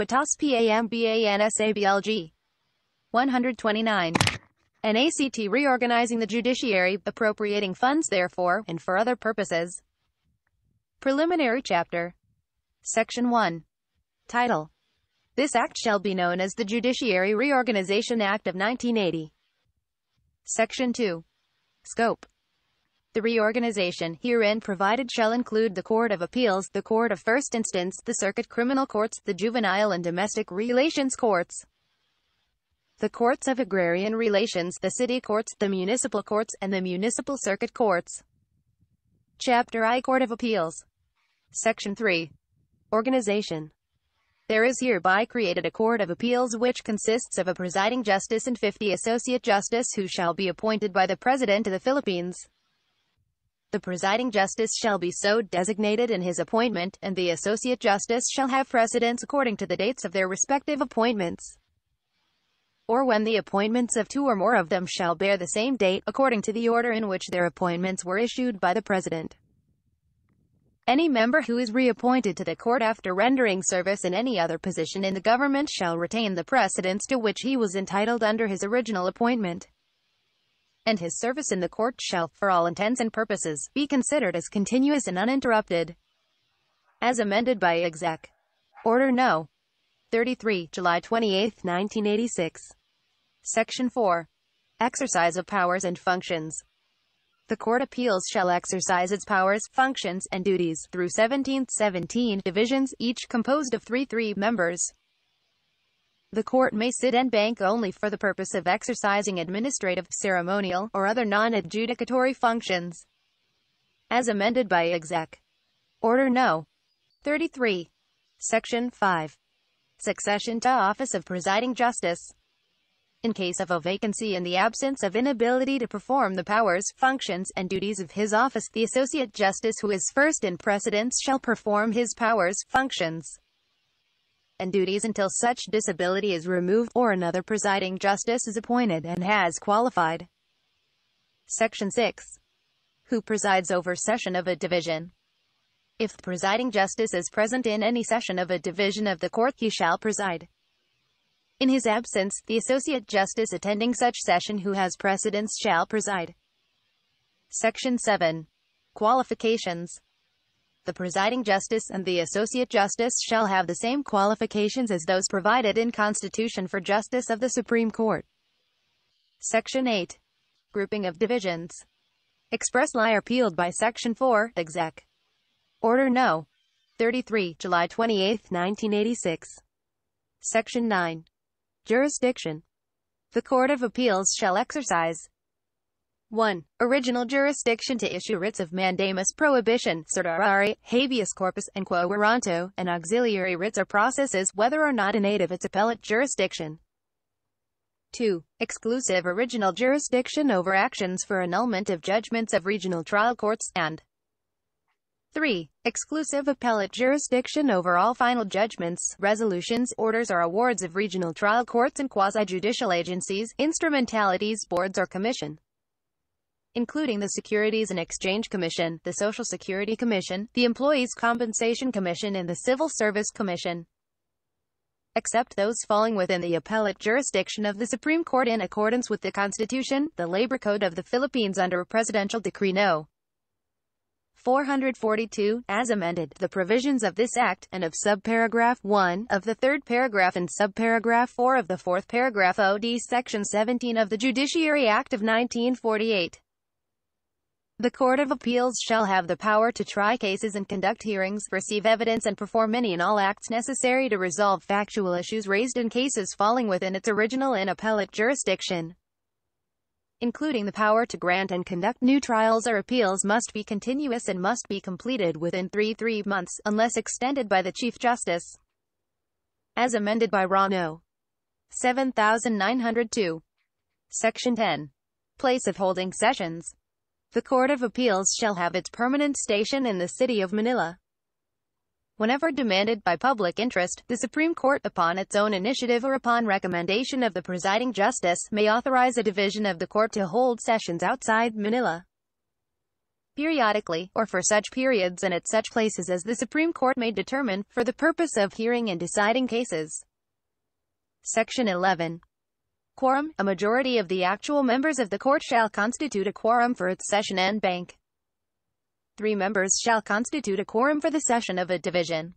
BATAS PAMBANSABLG 129. An ACT reorganizing the judiciary, appropriating funds therefore, and for other purposes. Preliminary Chapter Section 1. Title. This act shall be known as the Judiciary Reorganization Act of 1980. Section 2. Scope. The reorganization herein provided shall include the Court of Appeals, the Court of First Instance, the Circuit Criminal Courts, the Juvenile and Domestic Relations Courts, the Courts of Agrarian Relations, the City Courts, the Municipal Courts, and the Municipal Circuit Courts. Chapter I Court of Appeals Section 3. Organization there is hereby created a court of appeals which consists of a presiding justice and 50 associate justice who shall be appointed by the President of the Philippines. The presiding justice shall be so designated in his appointment, and the associate justice shall have precedence according to the dates of their respective appointments or when the appointments of two or more of them shall bear the same date, according to the order in which their appointments were issued by the President. Any member who is reappointed to the court after rendering service in any other position in the government shall retain the precedence to which he was entitled under his original appointment and his service in the court shall, for all intents and purposes, be considered as continuous and uninterrupted, as amended by Exec. Order No. 33, July 28, 1986. Section 4. Exercise of powers and functions. The Court Appeals shall exercise its powers, functions, and duties through 1717 divisions, each composed of three three members. The court may sit and bank only for the purpose of exercising administrative, ceremonial, or other non-adjudicatory functions. As amended by Exec. Order No. 33. Section 5. Succession to Office of Presiding Justice. In case of a vacancy in the absence of inability to perform the powers, functions, and duties of his office, the Associate Justice who is first in precedence shall perform his powers, functions, and duties until such disability is removed or another presiding justice is appointed and has qualified. Section 6. Who presides over session of a division? If the presiding justice is present in any session of a division of the court, he shall preside. In his absence, the associate justice attending such session who has precedence shall preside. Section 7. Qualifications the presiding justice and the associate justice shall have the same qualifications as those provided in Constitution for Justice of the Supreme Court. Section 8. Grouping of divisions. Express lie appealed by Section 4, Exec. Order No. 33, July 28, 1986. Section 9. Jurisdiction. The Court of Appeals shall exercise, 1. Original jurisdiction to issue writs of mandamus prohibition, certiorari, habeas corpus, and quo warranto, and auxiliary writs or processes whether or not a native its appellate jurisdiction. 2. Exclusive original jurisdiction over actions for annulment of judgments of regional trial courts, and 3. Exclusive appellate jurisdiction over all final judgments, resolutions, orders or awards of regional trial courts and quasi-judicial agencies, instrumentalities, boards or commission including the Securities and Exchange Commission, the Social Security Commission, the Employees' Compensation Commission and the Civil Service Commission, except those falling within the appellate jurisdiction of the Supreme Court in accordance with the Constitution, the Labor Code of the Philippines under Presidential Decree No. 442, as amended, the provisions of this Act, and of subparagraph 1 of the third paragraph and subparagraph 4 of the fourth paragraph OD Section 17 of the Judiciary Act of 1948. The Court of Appeals shall have the power to try cases and conduct hearings, receive evidence and perform any and all acts necessary to resolve factual issues raised in cases falling within its original and appellate jurisdiction. Including the power to grant and conduct new trials or appeals must be continuous and must be completed within three three months, unless extended by the Chief Justice. As amended by Rano, 7902. Section 10. Place of holding sessions. The Court of Appeals shall have its permanent station in the City of Manila. Whenever demanded by public interest, the Supreme Court, upon its own initiative or upon recommendation of the presiding justice, may authorize a division of the court to hold sessions outside Manila periodically, or for such periods and at such places as the Supreme Court may determine, for the purpose of hearing and deciding cases. Section 11. Quorum, a majority of the actual members of the court shall constitute a quorum for its session and bank. Three members shall constitute a quorum for the session of a division.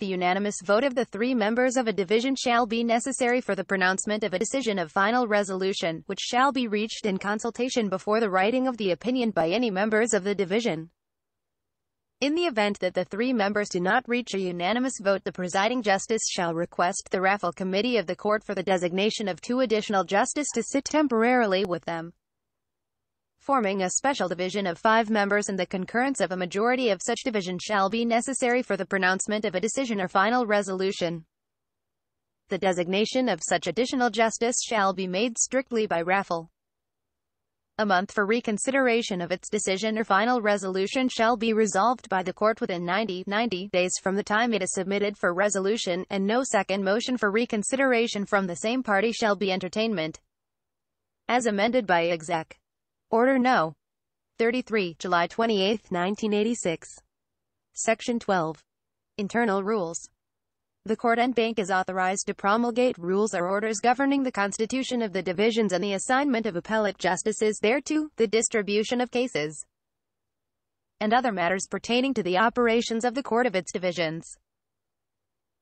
The unanimous vote of the three members of a division shall be necessary for the pronouncement of a decision of final resolution, which shall be reached in consultation before the writing of the opinion by any members of the division. In the event that the three members do not reach a unanimous vote the presiding justice shall request the raffle committee of the court for the designation of two additional justices to sit temporarily with them, forming a special division of five members and the concurrence of a majority of such division shall be necessary for the pronouncement of a decision or final resolution. The designation of such additional justice shall be made strictly by raffle a month for reconsideration of its decision or final resolution shall be resolved by the court within 90, 90 days from the time it is submitted for resolution, and no second motion for reconsideration from the same party shall be entertainment, as amended by Exec. Order No. 33, July 28, 1986. Section 12. Internal Rules. The court and bank is authorized to promulgate rules or orders governing the constitution of the divisions and the assignment of appellate justices thereto, the distribution of cases, and other matters pertaining to the operations of the court of its divisions.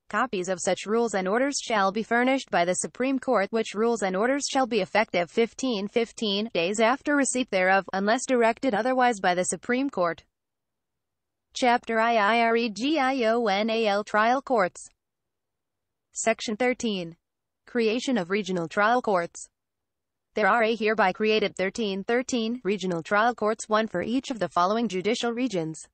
Copies of such rules and orders shall be furnished by the Supreme Court which rules and orders shall be effective 15 15 days after receipt thereof, unless directed otherwise by the Supreme Court. Chapter IIREGIONAL Trial Courts Section 13. Creation of Regional Trial Courts. There are a hereby created 13 13 regional trial courts one for each of the following judicial regions.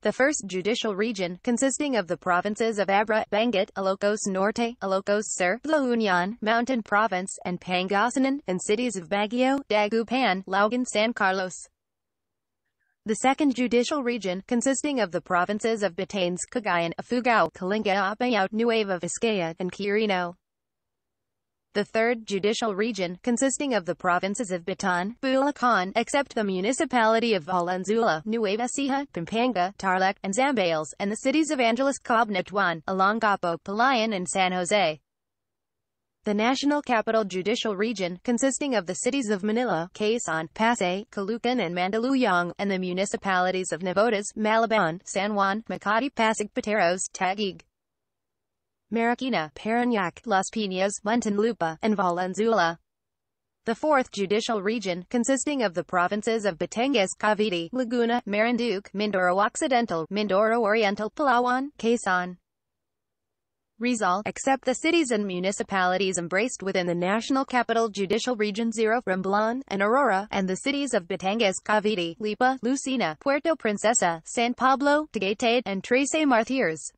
The first judicial region, consisting of the provinces of Abra, Benguet, Ilocos Norte, Ilocos Sur, La Union, Mountain Province, and Pangasinan, and cities of Baguio, Dagupan, Laugan, San Carlos, the second judicial region, consisting of the provinces of Batanes, Cagayan, Afugao, Kalinga, Apayao, Nueva Vizcaya, and Quirino. The third judicial region, consisting of the provinces of Bataan, Bulacan, except the municipality of Valenzuela, Nueva Ecija, Pampanga, Tarlac, and Zambales, and the cities of Angeles Cobnatuan, Alangapo, Palayan and San Jose. The National Capital Judicial Region, consisting of the cities of Manila, Quezon, Pasay, Caloocan and Mandaluyong, and the municipalities of Navotas, Malabon, San Juan, Makati, Pasig, Pateros, Taguig, Marikina, Parañaque, Las Piñas, Muntinlupa, and Valenzuela. The 4th Judicial Region, consisting of the provinces of Batangas, Cavite, Laguna, Marinduque, Mindoro Occidental, Mindoro Oriental, Palawan, Quezon, Rizal, except the cities and municipalities embraced within the National Capital Judicial Region 0, Romblon, and Aurora, and the cities of Batangas, Cavite, Lipa, Lucena, Puerto Princesa, San Pablo, Tagaytay, and Trece Martires.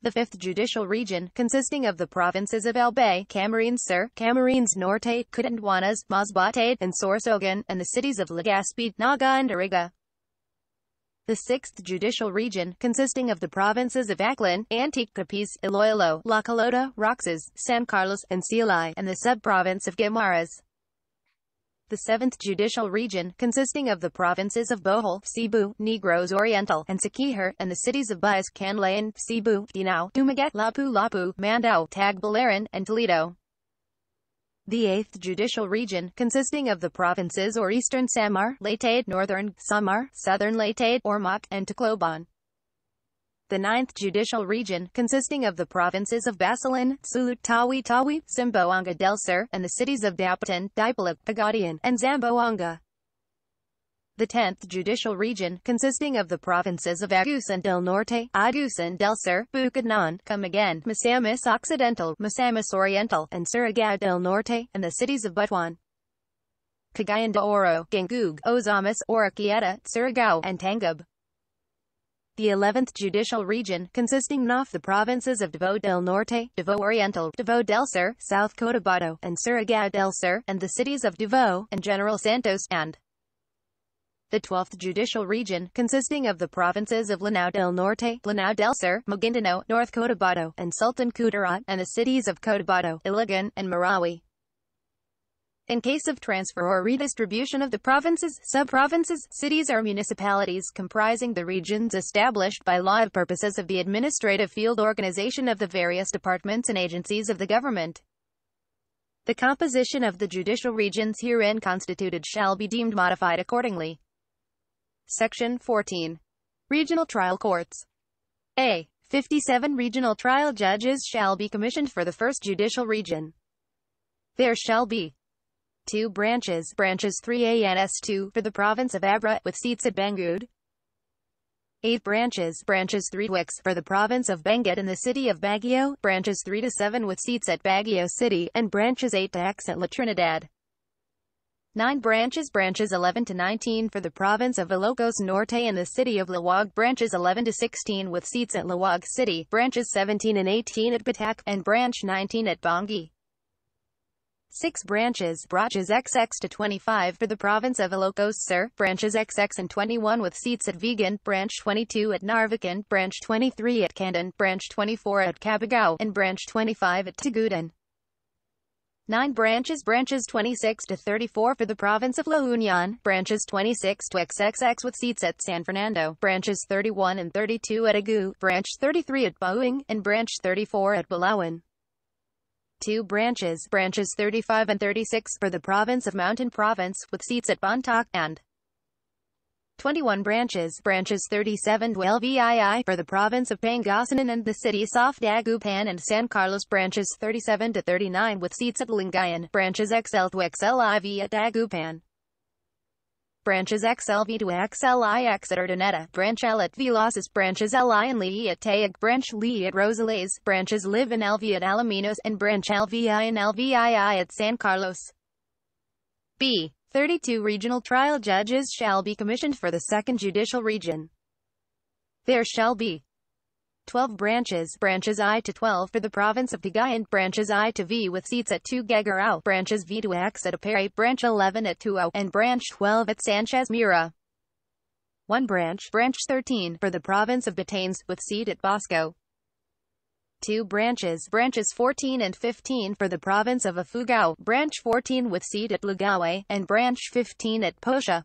The 5th Judicial Region, consisting of the provinces of El Bay, Camarines Sur, Camarines Norte, Cutanduanas, Masbate, and Sorsogon, and the cities of Legazpi, Naga and Ariga, the 6th Judicial Region, consisting of the provinces of Aklan, Antique Capiz, Iloilo, La Colota, Roxas, San Carlos, and Silai, and the sub-province of Guimaras. The 7th Judicial Region, consisting of the provinces of Bohol, Cebu, Negros Oriental, and Siquijor, and the cities of Baez, Canlayan, Cebu, Dinao, Dumaguete, Lapu-Lapu, Mandao, Tagbilaran, and Toledo. The 8th Judicial Region, consisting of the provinces or Eastern Samar, Leyte, Northern Samar, Southern Leyte, Ormoc, and Tacloban. The 9th Judicial Region, consisting of the provinces of Basilan, Sulu, Tawi Tawi, Zamboanga del Sur, and the cities of Dapitan, Dipolog, Pagadian, and Zamboanga the 10th Judicial Region, consisting of the provinces of Agusan del Norte, Agusan del Sur, Bukidnon, Comagan, Misamis Occidental, Misamis Oriental, and Surigao del Norte, and the cities of Butuan. Cagayan de Oro, Gangug, Ozamis, Oroquieta, Surigao, and Tangub. The 11th Judicial Region, consisting of the provinces of Davao del Norte, Davao Oriental, Davao del Sur, South Cotabato, and Surigao del Sur, and the cities of Davao and General Santos, and the 12th Judicial Region, consisting of the provinces of Lanao del Norte, Lanao del Sur, Maguindanao, North Cotabato, and Sultan Kudarat, and the cities of Cotabato, Iligan, and Marawi. In case of transfer or redistribution of the provinces, sub-provinces, cities or municipalities comprising the regions established by law of purposes of the administrative field organization of the various departments and agencies of the government. The composition of the judicial regions herein constituted shall be deemed modified accordingly. Section 14. Regional Trial Courts. A. 57 regional trial judges shall be commissioned for the first judicial region. There shall be two branches, branches 3A and S2, for the province of Abra, with seats at Bangud. Eight branches, branches 3 Wicks, for the province of Benguet and the city of Baguio, branches 3 to 7 with seats at Baguio City, and branches 8 to X at La Trinidad. 9 branches branches 11 to 19 for the province of Ilocos Norte and the city of Lawag branches 11 to 16 with seats at Lawag City, branches 17 and 18 at Batac, and branch 19 at Bongi. 6 branches branches XX to 25 for the province of Ilocos Sur, branches XX and 21 with seats at Vigan, branch 22 at Narvacan, branch 23 at Candon, branch 24 at Cabagao, and branch 25 at Tagudan. 9 branches branches 26 to 34 for the province of La Union, branches 26 to XXX with seats at San Fernando, branches 31 and 32 at Agu, branch 33 at Boeing, and branch 34 at Balawan. Two branches, branches 35 and 36 for the province of Mountain Province, with seats at Bontoc, and 21 branches, branches 37 12 VII for the province of Pangasinan and the cities of Dagupan and San Carlos, branches 37 to 39 with seats at Lingayen, branches XL to XLIV at Dagupan. Branches XLV to XLIX at Doneta, Branch L at Vilosis. Branches LI and Lee at Taag, Branch Lee at Rosales, Branches Live in LV at Alaminos, and Branch LVI and LVII at San Carlos. B. 32 regional trial judges shall be commissioned for the second judicial region. There shall be 12 branches, branches I to 12 for the province of Tagay and branches I to V with seats at 2 Gagarao, branches V to X at Apare, branch 11 at 2O, and branch 12 at Sanchez Mira. One branch, branch 13, for the province of Batanes, with seat at Bosco two branches branches 14 and 15 for the province of Afugao, branch 14 with seat at Lugawe, and branch 15 at Posha.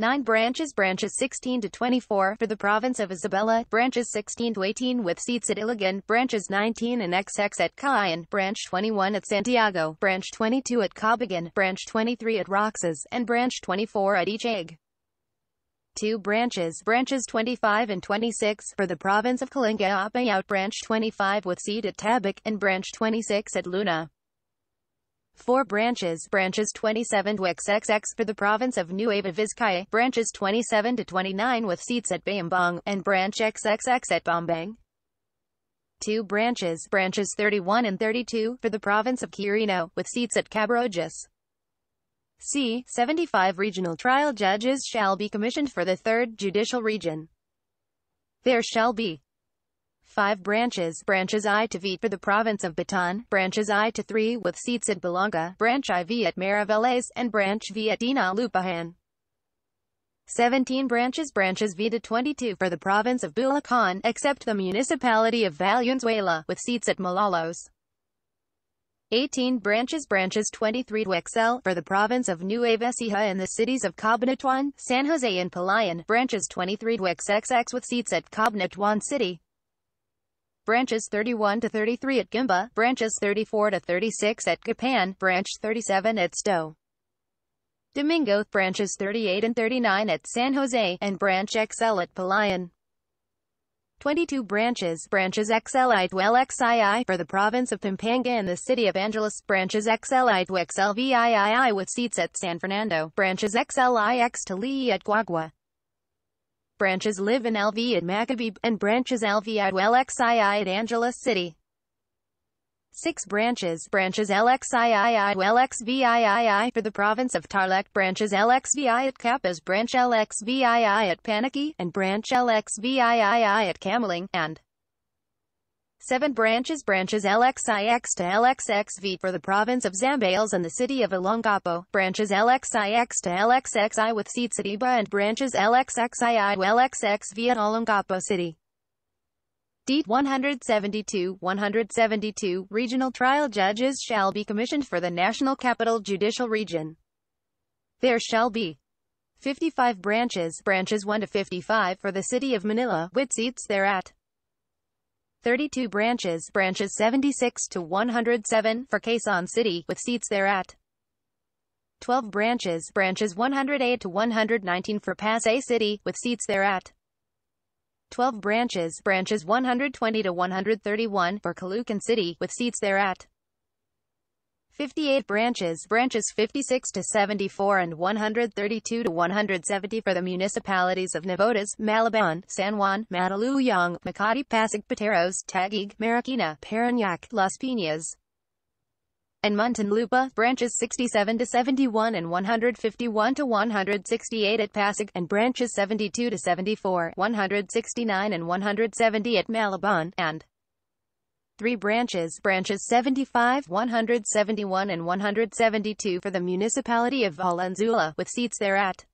9 branches branches 16 to 24 for the province of Isabella. branches 16 to 18 with seats at Iligan, branches 19 and XX at Cayenne, branch 21 at Santiago, branch 22 at Cabagan, branch 23 at Roxas, and branch 24 at Ichig two branches branches 25 and 26 for the province of Kalinga Apayao branch 25 with seat at Tabak, and branch 26 at Luna. Four branches branches 27 to XXX for the province of Nueva Vizcaya, branches 27 to 29 with seats at Bayambang, and branch XXX at Bombang two branches branches 31 and 32 for the province of Quirino, with seats at Cabrogas c. 75 regional trial judges shall be commissioned for the third judicial region. There shall be five branches, branches I to V for the province of Bataan, branches I to 3 with seats at Balanga, branch IV at Maraveles, and branch V at Dinalupahan. 17 branches branches V to 22 for the province of Bulacan, except the municipality of Valenzuela, with seats at Malolos. 18 branches branches 23 to Excel for the province of Nueva Ecija and the cities of Cabanatuan, San Jose and Palayan, branches 23 to XXX with seats at Cabanatuan City, branches 31 to 33 at Gimba, branches 34 to 36 at Capan, branch 37 at Stowe. Domingo, branches 38 and 39 at San Jose, and branch XL at Palayan. 22 branches, branches XLI to LXII for the province of Pampanga and the city of Angeles, branches XLI to XLVIII with seats at San Fernando, branches XLIX to Lee at Guagua. Branches live in LV at Maccabi, and branches LV at LXII at Angeles City six branches branches LXIII LXVIII for the province of Tarlac, branches LXVI at Capas, branch LXVII at Panaki, and branch LXVIII at Cameling, and 7 branches branches LXIX to LXXV for the province of Zambales and the city of Ilongapo, branches LXIX to LXXI with seats at Iba and branches LXXII to LXXV at Olongapo city. D. 172, 172 regional trial judges shall be commissioned for the National Capital Judicial Region. There shall be 55 branches, branches 1 to 55 for the city of Manila, with seats thereat. 32 branches, branches 76 to 107 for Quezon City, with seats thereat. 12 branches, branches 108 to 119 for Pasay City, with seats thereat. 12 branches branches 120 to 131 for Caloocan City, with seats thereat. 58 branches branches 56 to 74 and 132 to 170 for the municipalities of Navotas, Malabon, San Juan, Mataluyong, Makati, Pasig, Pateros, Taguig, Marikina, Parañaque, Las Piñas and Muntinlupa, branches 67 to 71 and 151 to 168 at Pasig, and branches 72 to 74, 169 and 170 at Malabon, and three branches, branches 75, 171 and 172 for the municipality of Valenzuela, with seats thereat.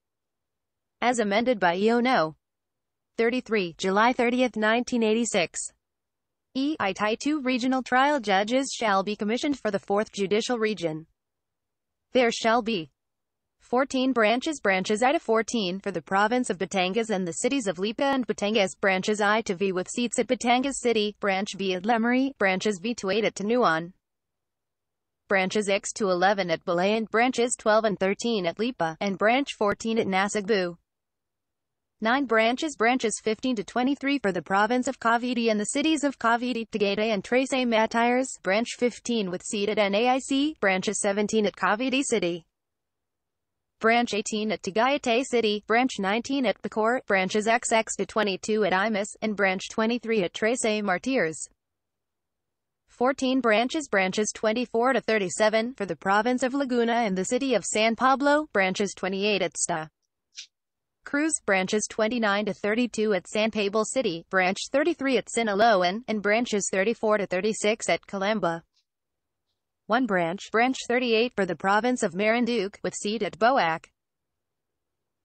As amended by EONO. 33, July 30, 1986. E. I. 2 regional trial judges shall be commissioned for the 4th Judicial Region. There shall be 14 branches branches I to 14 for the province of Batangas and the cities of Lipa and Batangas branches I to V with seats at Batangas City, branch B at Lemery, branches V to 8 at Tanuan, branches X to 11 at Balay and branches 12 and 13 at Lipa, and branch 14 at Nasagbu. 9 branches branches 15 to 23 for the province of Cavite and the cities of Cavite, Tagaytay and Tres Matires, branch 15 with seat at NAIC, branches 17 at Cavite City. Branch 18 at Tagaytay City, Branch 19 at Bacoor, Branches XX to 22 at Imus, and Branch 23 at Tres Martires. 14 branches branches 24 to 37 for the province of Laguna and the city of San Pablo, branches 28 at Sta. Cruz branches 29 to 32 at San Pablo City, branch 33 at Sinaloan, and branches 34 to 36 at Calamba. One branch, branch 38 for the province of Marinduque, with seat at Boac.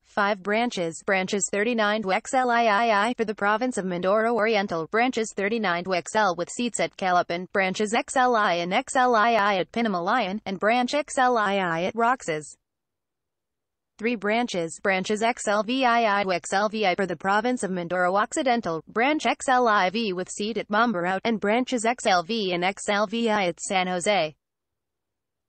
Five branches, branches 39 to XLIII for the province of Mindoro Oriental, branches 39 to XL with seats at Calapan, branches XLI and XLII at Pinamalayan, and branch XLII at Roxas three branches, branches XLVII to XLVI for the province of Mindoro Occidental, branch XLIV with seat at Mamburao, and branches XLV and XLVI at San Jose.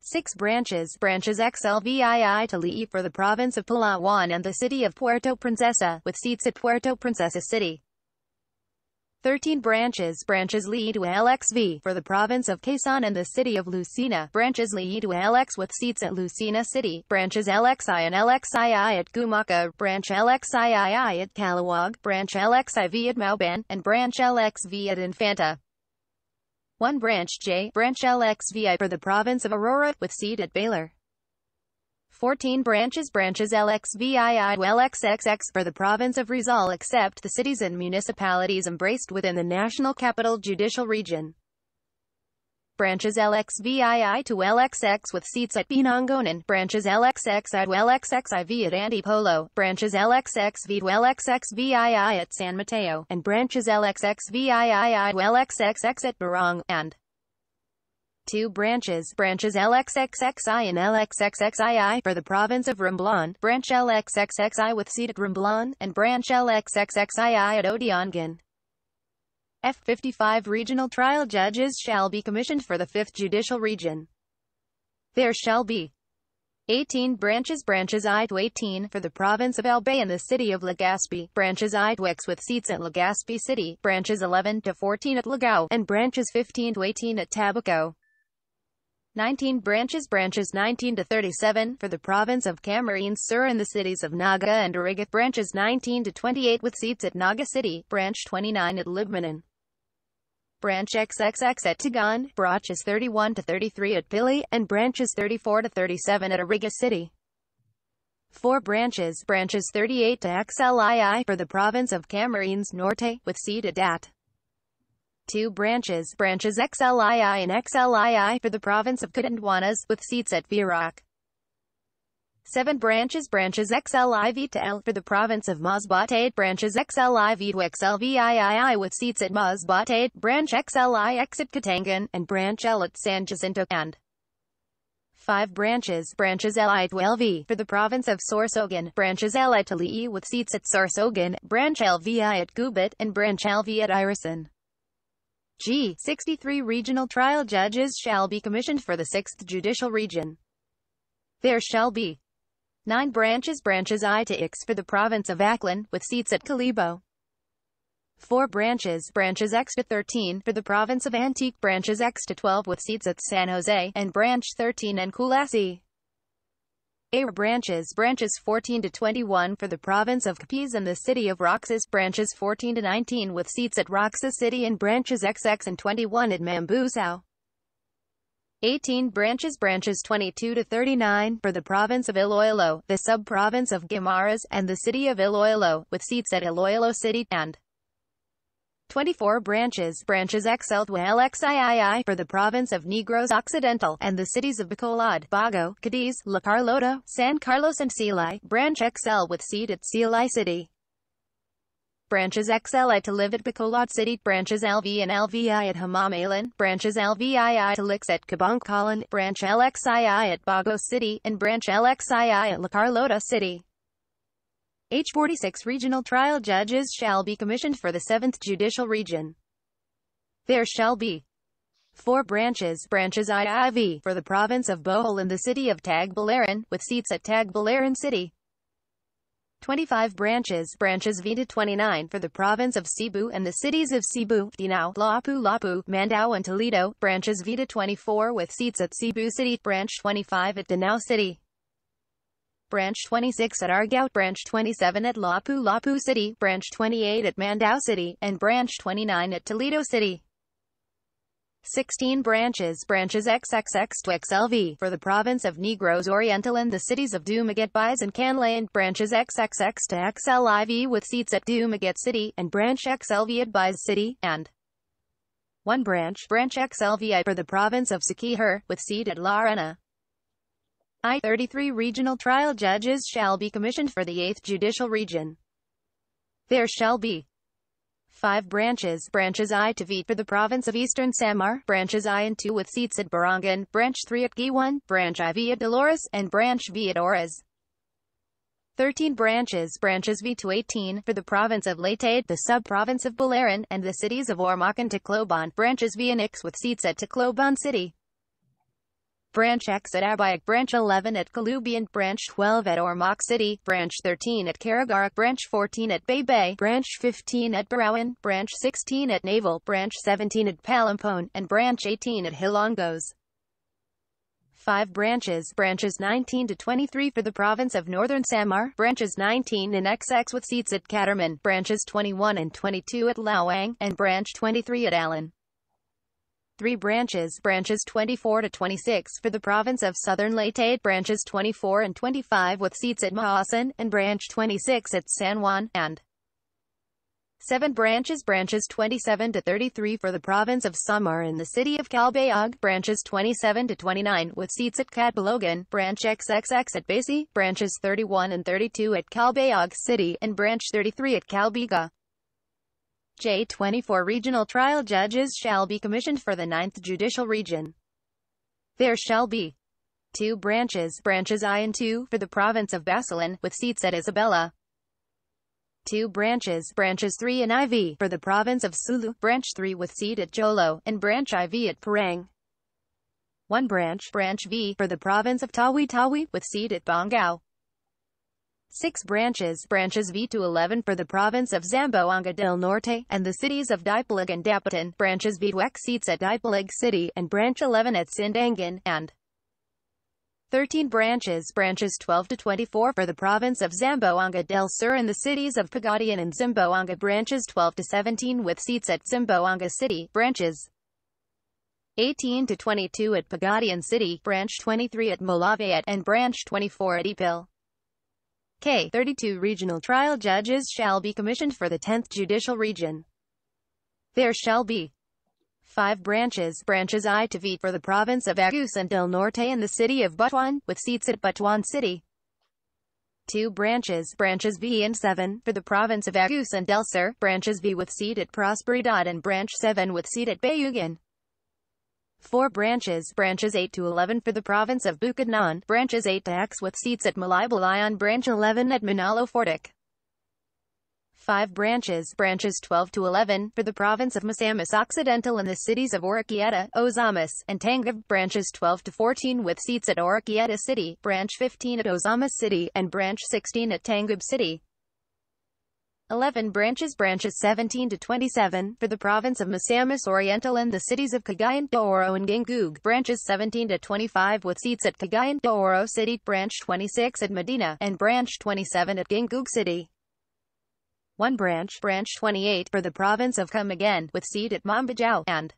6 branches, branches XLVII to Lii for the province of Palawan and the city of Puerto Princesa, with seats at Puerto Princesa City. 13 branches branches lead to LXV for the province of Quezon and the city of Lucena. Branches lead to LX with seats at Lucena City. Branches LXI and LXII at Gumaca. Branch LXIII at Calawag. Branch LXIV at Mauban. And branch LXV at Infanta. 1 branch J, branch LXVI for the province of Aurora, with seat at Baylor. 14 branches branches LXVII LXXX for the province of Rizal except the cities and municipalities embraced within the National Capital Judicial Region. Branches LXVII to LXX with seats at Binangonan, branches LXXI to LXXIV at Antipolo, branches LXXV to LXXVII at San Mateo, and branches LXXVII to LXXX at Barong, and two branches branches LXXXI and LXXXII for the province of Romblon, branch LXXXI with seat at Romblon, and branch LXXXII at Odiongan. F55 regional trial judges shall be commissioned for the 5th Judicial Region. There shall be 18 branches branches I to 18 for the province of Albay and the city of Legazpi, branches I to X with seats at Legazpi City, branches 11 to 14 at Lagao, and branches 15 to 18 at Tabaco. 19 branches branches 19 to 37 for the province of Camarines Sur and the cities of Naga and Arigat branches 19 to 28 with seats at Naga City, branch 29 at Libmanan. Branch XXX at Tagan, branches 31 to 33 at Pili, and branches 34 to 37 at Ariga City. Four branches, branches 38 to XLII for the province of Camarines Norte, with seat at Dat two branches, branches XLII and XLII for the province of Catanduanes, with seats at Virac. 7 branches branches XLIV to L for the province of Masbat 8 branches XLIV to XLVIII with seats at Masbat 8 branch XLI exit Katangan and branch L at San Jacinto and 5 branches branches LI to LV for the province of Sorsogon branches LI to Lii with seats at Sorsogon branch LVI at Gubit and branch LV at Irisan G. 63 regional trial judges shall be commissioned for the 6th Judicial Region. There shall be 9 branches branches I to X for the province of Aklan, with seats at Calibo. 4 branches branches X to 13 for the province of Antique branches X to 12 with seats at San Jose, and branch 13 and Kulasi. A branches branches 14 to 21 for the province of Capiz and the city of Roxas branches 14 to 19 with seats at Roxas City and branches XX and 21 at Mambusao. 18 branches branches 22 to 39 for the province of Iloilo, the sub-province of Guimaras, and the city of Iloilo, with seats at Iloilo City, and 24 branches branches Excelduel XIII for the province of Negros Occidental, and the cities of Bacolod, Bago, Cadiz, La Carlota, San Carlos and Silai, branch XL with seat at Silai City. Branches XLI to live at Bacolod City, branches LV and LVI at Hamamaylan. branches LVII to Lix at Kabangkalan, branch LXII at Bago City, and branch LXII at La Carlota City. H. 46 regional trial judges shall be commissioned for the 7th Judicial Region. There shall be four branches, branches IIV, for the province of Bohol and the city of Tagbilaran, with seats at Tagbilaran City. 25 branches, branches V to 29 for the province of Cebu and the cities of Cebu, Dinao, Lapu Lapu, Mandao and Toledo, branches V to 24 with seats at Cebu City, branch 25 at Danao City. Branch 26 at Argao, Branch 27 at Lapu Lapu City, Branch 28 at Mandao City, and Branch 29 at Toledo City. 16 branches branches XXX to XLV for the province of Negros Oriental and the cities of Dumaguete Bays and Canlay and branches XXX to XLIV with seats at Dumaguete City and branch XLV at Bays City, and 1 branch branch XLVI for the province of Siquijor with seat at La Arena. I-33 regional trial judges shall be commissioned for the 8th Judicial Region. There shall be five branches, branches I to V for the province of Eastern Samar, branches I and II with seats at Barangan, branch 3 at Giwan, branch IV at Dolores, and branch V at Oras. 13 branches, branches V to 18, for the province of Leyte, the sub-province of Balaran, and the cities of Ormoc and Tacloban, branches V and X with seats at Tacloban City. Branch X at Abayak, Branch 11 at Kalubian, Branch 12 at Ormoc City, Branch 13 at Karagarak, Branch 14 at Bay Bay, Branch 15 at Barawan, Branch 16 at Naval, Branch 17 at Palampone, and Branch 18 at Hilongos. 5 branches, branches 19 to 23 for the province of Northern Samar, branches 19 in XX with seats at Katerman, branches 21 and 22 at Lawang, and branch 23 at Allen three branches branches 24 to 26 for the province of Southern Leyte, branches 24 and 25 with seats at Mahasan, and branch 26 at San Juan, and 7 branches branches 27 to 33 for the province of Samar in the city of Calbayog, branches 27 to 29 with seats at Catalogan, branch XXX at Basí, branches 31 and 32 at Calbayog City, and branch 33 at Calbiga. J24 regional trial judges shall be commissioned for the Ninth Judicial Region. There shall be two branches, branches I and II, for the province of Basilan, with seats at Isabella. Two branches, branches 3 and IV, for the province of Sulu, branch 3 with seat at Jolo, and branch IV at Parang. One branch, branch V, for the province of Tawi-Tawi, with seat at Bangao six branches, branches V to 11 for the province of Zamboanga del Norte, and the cities of Dipolog and Dapitan, branches V to X seats at Dipolog City, and branch 11 at Sindangan, and 13 branches, branches 12 to 24 for the province of Zamboanga del Sur and the cities of Pagadian and Zamboanga, branches 12 to 17 with seats at Zamboanga City, branches 18 to 22 at Pagadian City, branch 23 at Malaveat, and branch 24 at Ipil. K. 32 regional trial judges shall be commissioned for the 10th judicial region. There shall be five branches, branches I to V for the province of Agus and Del Norte and the city of Butuan, with seats at Butuan City. Two branches, branches B and 7, for the province of Agus and Del Sur, branches B with seat at Prosperidad and branch 7 with seat at Bayugan. Four branches, branches 8 to 11 for the province of Bukidnon, branches 8 to X with seats at Malibalayan, branch 11 at Manalo Fortic. Five branches, branches 12 to 11, for the province of Misamis Occidental and the cities of Oroquieta, Ozamas, and Tangub; branches 12 to 14 with seats at Oroquieta City, branch 15 at Ozamas City, and branch 16 at Tangub City. 11 branches branches 17 to 27, for the province of Misamis Oriental and the cities of Cagayan de Oro and Gingug, branches 17 to 25 with seats at Cagayan de Oro City, branch 26 at Medina, and branch 27 at Gingug City. 1 branch, branch 28, for the province of Camaguan, with seat at Mambajao, and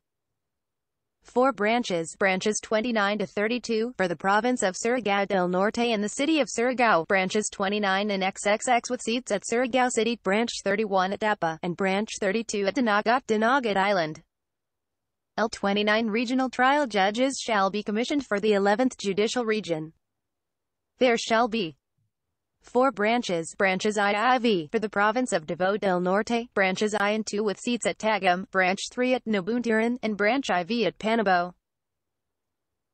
Four branches branches 29 to 32 for the province of Surigao del Norte and the city of Surigao, branches 29 and XXX with seats at Surigao City, branch 31 at Dapa, and branch 32 at Dinagat, Dinagat Island. L29 regional trial judges shall be commissioned for the 11th judicial region. There shall be Four branches, branches I IV for the province of Davao del Norte, branches I and two with seats at Tagum, branch 3 at Nabuntiran, and branch IV at Panabo.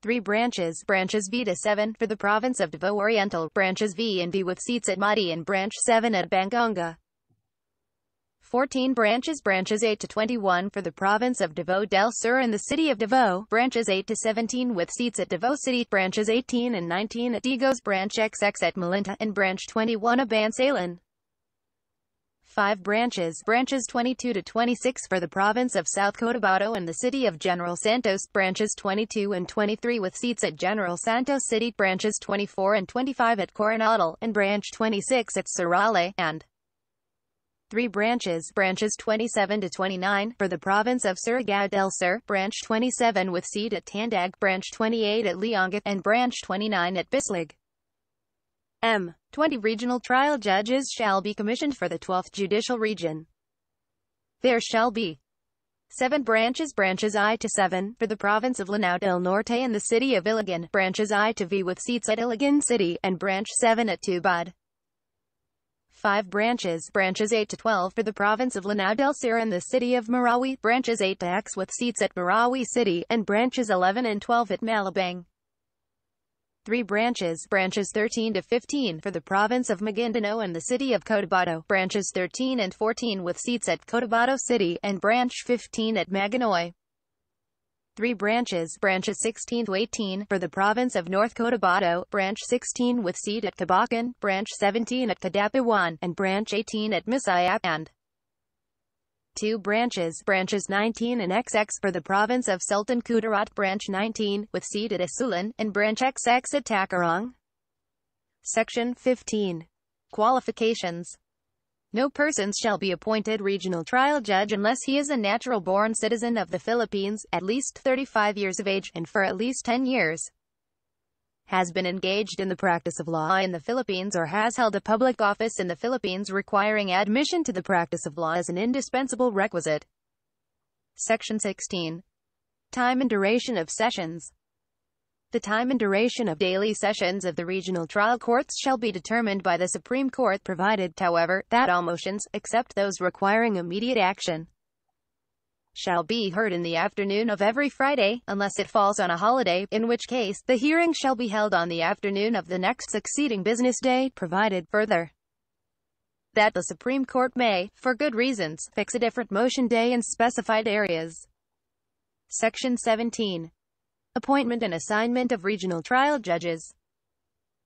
Three branches, branches V to 7 for the province of Davao Oriental, branches V and B with seats at Madi and branch 7 at Banganga. 14 branches branches 8 to 21 for the province of Davao del Sur and the city of Davao, branches 8 to 17 with seats at Davao City, branches 18 and 19 at Digos, branch XX at Malinta, and branch 21 at Bansalan. 5 branches branches 22 to 26 for the province of South Cotabato and the city of General Santos, branches 22 and 23 with seats at General Santos City, branches 24 and 25 at Coronadal, and branch 26 at Sorale, and three branches branches 27 to 29 for the province of Surigao del Sur, branch 27 with seat at Tandag, branch 28 at Leongat, and branch 29 at Bislig. M. 20 regional trial judges shall be commissioned for the 12th judicial region. There shall be seven branches branches I to 7 for the province of Lanao del Norte and the city of Iligan, branches I to V with seats at Iligan City, and branch 7 at Tubod. 5 branches, branches 8 to 12 for the province of Lanao del Sur and the city of Marawi, branches 8 to X with seats at Marawi City, and branches 11 and 12 at Malabang. 3 branches, branches 13 to 15 for the province of Maguindanao and the city of Cotabato, branches 13 and 14 with seats at Cotabato City, and branch 15 at Maganoy three branches branches 16 to 18 for the province of North Cotabato, branch 16 with seat at Tabacan, branch 17 at Kadapawan, and branch 18 at Misayap, and two branches, branches 19 and XX for the province of Sultan Kudarat, branch 19, with seat at Asulan, and branch XX at Takarong. Section 15. Qualifications no person shall be appointed regional trial judge unless he is a natural-born citizen of the Philippines, at least 35 years of age, and for at least 10 years has been engaged in the practice of law in the Philippines or has held a public office in the Philippines requiring admission to the practice of law as an indispensable requisite. Section 16. Time and duration of sessions the time and duration of daily sessions of the regional trial courts shall be determined by the Supreme Court provided, however, that all motions, except those requiring immediate action, shall be heard in the afternoon of every Friday, unless it falls on a holiday, in which case, the hearing shall be held on the afternoon of the next succeeding business day, provided, further, that the Supreme Court may, for good reasons, fix a different motion day in specified areas. Section 17 appointment and assignment of regional trial judges.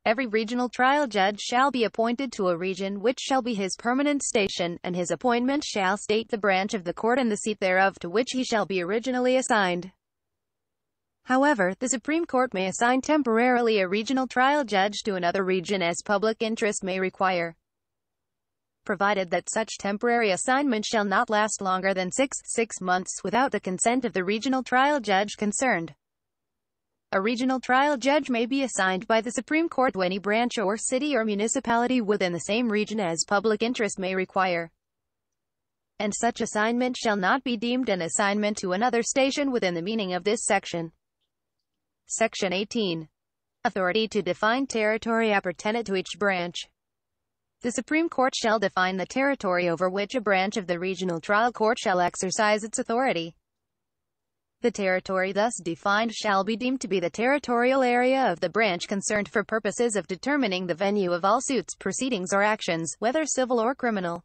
Every regional trial judge shall be appointed to a region which shall be his permanent station, and his appointment shall state the branch of the court and the seat thereof to which he shall be originally assigned. However, the Supreme Court may assign temporarily a regional trial judge to another region as public interest may require, provided that such temporary assignment shall not last longer than six, six months without the consent of the regional trial judge concerned. A regional trial judge may be assigned by the Supreme Court to any branch or city or municipality within the same region as public interest may require. And such assignment shall not be deemed an assignment to another station within the meaning of this section. Section 18. Authority to define territory appertaining to each branch. The Supreme Court shall define the territory over which a branch of the regional trial court shall exercise its authority. The territory thus defined shall be deemed to be the territorial area of the branch concerned for purposes of determining the venue of all suits, proceedings or actions, whether civil or criminal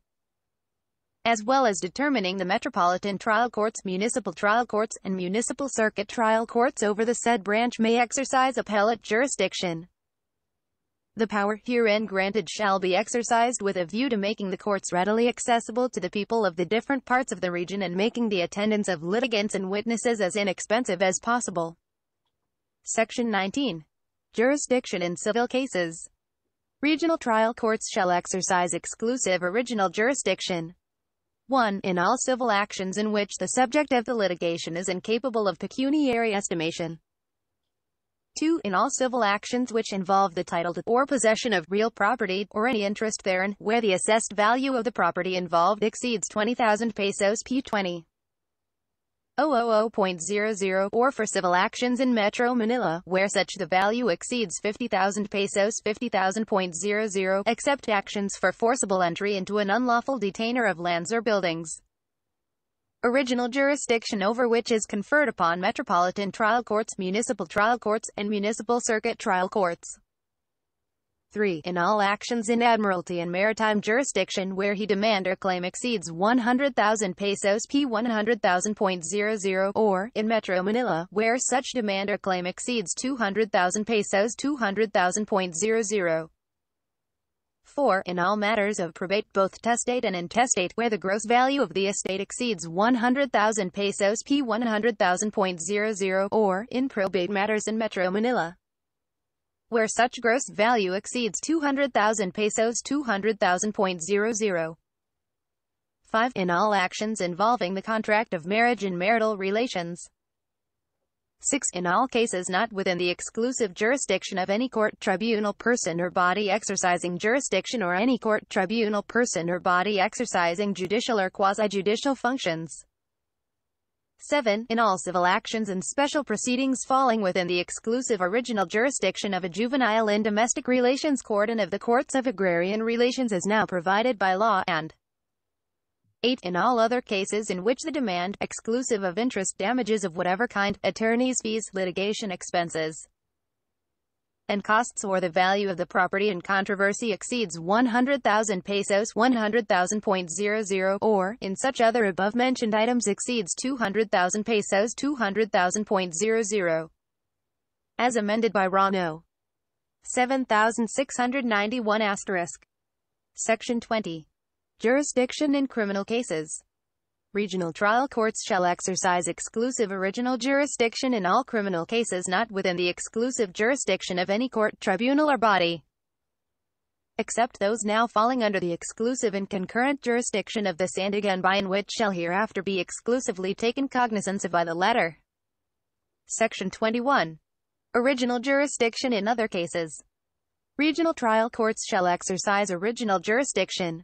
as well as determining the metropolitan trial courts, municipal trial courts, and municipal circuit trial courts over the said branch may exercise appellate jurisdiction. The power herein granted shall be exercised with a view to making the courts readily accessible to the people of the different parts of the region and making the attendance of litigants and witnesses as inexpensive as possible. Section 19. Jurisdiction in civil cases. Regional trial courts shall exercise exclusive original jurisdiction. 1. In all civil actions in which the subject of the litigation is incapable of pecuniary estimation. 2. In all civil actions which involve the title to or possession of real property, or any interest therein, where the assessed value of the property involved exceeds 20,000 pesos p20. 000.00 or for civil actions in Metro Manila, where such the value exceeds 50,000 pesos 50,000.00, except actions for forcible entry into an unlawful detainer of lands or buildings original jurisdiction over which is conferred upon metropolitan trial courts, municipal trial courts, and municipal circuit trial courts. 3. In all actions in admiralty and maritime jurisdiction where he demand or claim exceeds 100,000 pesos p 100,000.00 or, in Metro Manila, where such demand or claim exceeds 200,000 pesos 200,000.00. 4. In all matters of probate both testate and intestate where the gross value of the estate exceeds 100,000 pesos p 100,000.00 or, in probate matters in Metro Manila, where such gross value exceeds 200,000 pesos 200,000.00. 5. In all actions involving the contract of marriage and marital relations, 6. In all cases not within the exclusive jurisdiction of any court tribunal person or body exercising jurisdiction or any court tribunal person or body exercising judicial or quasi-judicial functions. 7. In all civil actions and special proceedings falling within the exclusive original jurisdiction of a juvenile and domestic relations court and of the courts of agrarian relations as now provided by law, and 8. In all other cases in which the demand, exclusive of interest damages of whatever kind, attorney's fees, litigation expenses, and costs or the value of the property in controversy exceeds 100,000 pesos 100,000.00 or, in such other above-mentioned items exceeds 200,000 pesos 200,000.00 as amended by Rano. 7691 asterisk, Section 20 Jurisdiction in criminal cases. Regional trial courts shall exercise exclusive original jurisdiction in all criminal cases not within the exclusive jurisdiction of any court, tribunal or body, except those now falling under the exclusive and concurrent jurisdiction of the and by and which shall hereafter be exclusively taken cognizance of by the latter. Section 21. Original jurisdiction in other cases. Regional trial courts shall exercise original jurisdiction,